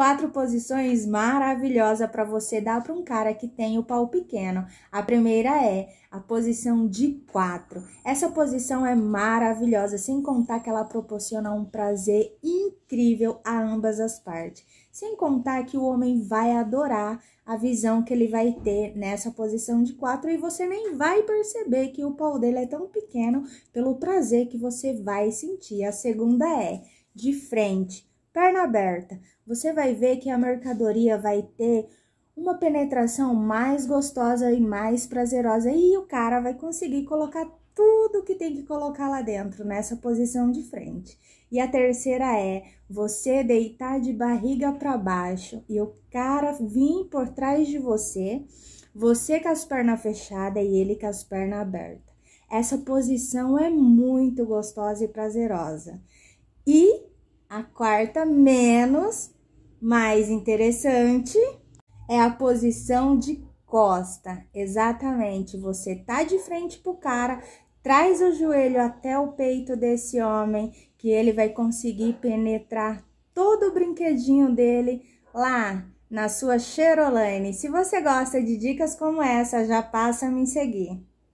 Quatro posições maravilhosa para você dar para um cara que tem o pau pequeno. A primeira é a posição de quatro. Essa posição é maravilhosa, sem contar que ela proporciona um prazer incrível a ambas as partes. Sem contar que o homem vai adorar a visão que ele vai ter nessa posição de quatro e você nem vai perceber que o pau dele é tão pequeno pelo prazer que você vai sentir. A segunda é de frente perna aberta, você vai ver que a mercadoria vai ter uma penetração mais gostosa e mais prazerosa e o cara vai conseguir colocar tudo que tem que colocar lá dentro nessa posição de frente. E a terceira é você deitar de barriga para baixo e o cara vir por trás de você, você com as pernas fechadas e ele com as pernas abertas. Essa posição é muito gostosa e prazerosa. E a quarta menos, mais interessante, é a posição de costa. Exatamente, você tá de frente pro cara, traz o joelho até o peito desse homem, que ele vai conseguir penetrar todo o brinquedinho dele lá na sua Cherolane. Se você gosta de dicas como essa, já passa a me seguir.